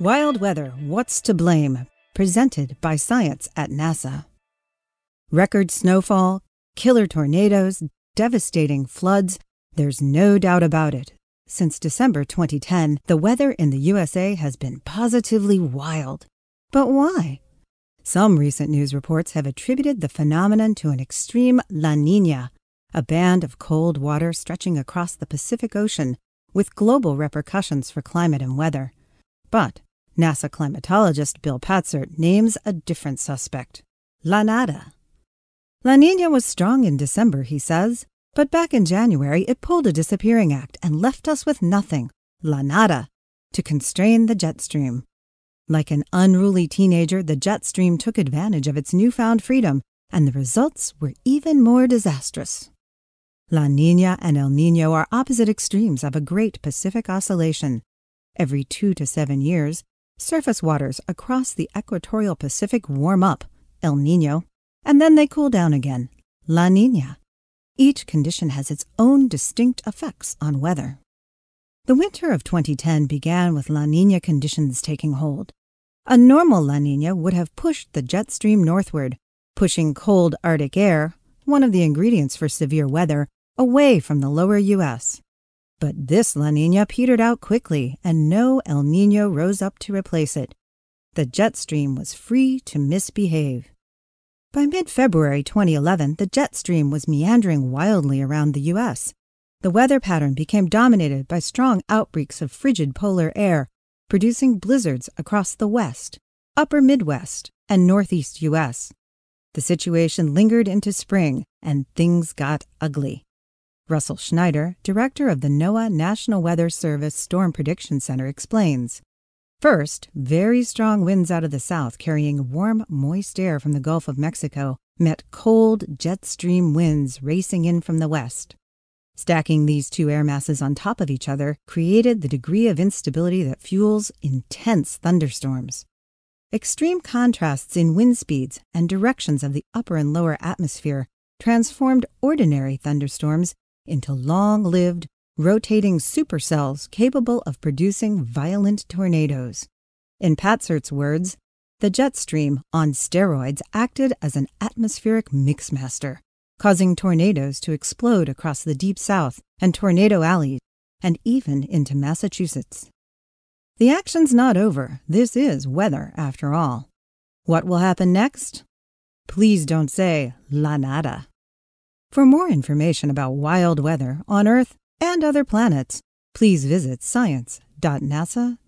Wild Weather What's to Blame, presented by Science at NASA. Record snowfall, killer tornadoes, devastating floods, there's no doubt about it. Since December 2010, the weather in the USA has been positively wild. But why? Some recent news reports have attributed the phenomenon to an extreme La Nina, a band of cold water stretching across the Pacific Ocean with global repercussions for climate and weather. But NASA climatologist Bill Patzert names a different suspect La Nada. La Nina was strong in December, he says, but back in January it pulled a disappearing act and left us with nothing, La Nada, to constrain the jet stream. Like an unruly teenager, the jet stream took advantage of its newfound freedom, and the results were even more disastrous. La Nina and El Nino are opposite extremes of a great Pacific oscillation. Every two to seven years, Surface waters across the equatorial Pacific warm up, El Nino, and then they cool down again, La Nina. Each condition has its own distinct effects on weather. The winter of 2010 began with La Nina conditions taking hold. A normal La Nina would have pushed the jet stream northward, pushing cold Arctic air, one of the ingredients for severe weather, away from the lower U.S. But this La Nina petered out quickly, and no El Nino rose up to replace it. The jet stream was free to misbehave. By mid February 2011, the jet stream was meandering wildly around the U.S. The weather pattern became dominated by strong outbreaks of frigid polar air, producing blizzards across the West, Upper Midwest, and Northeast U.S. The situation lingered into spring, and things got ugly. Russell Schneider, director of the NOAA National Weather Service Storm Prediction Center, explains. First, very strong winds out of the south carrying warm, moist air from the Gulf of Mexico met cold jet stream winds racing in from the west. Stacking these two air masses on top of each other created the degree of instability that fuels intense thunderstorms. Extreme contrasts in wind speeds and directions of the upper and lower atmosphere transformed ordinary thunderstorms into long lived, rotating supercells capable of producing violent tornadoes. In Patzert's words, the jet stream on steroids acted as an atmospheric mixmaster, causing tornadoes to explode across the Deep South and tornado alleys, and even into Massachusetts. The action's not over. This is weather, after all. What will happen next? Please don't say la nada. For more information about wild weather on Earth and other planets, please visit science.nasa.gov.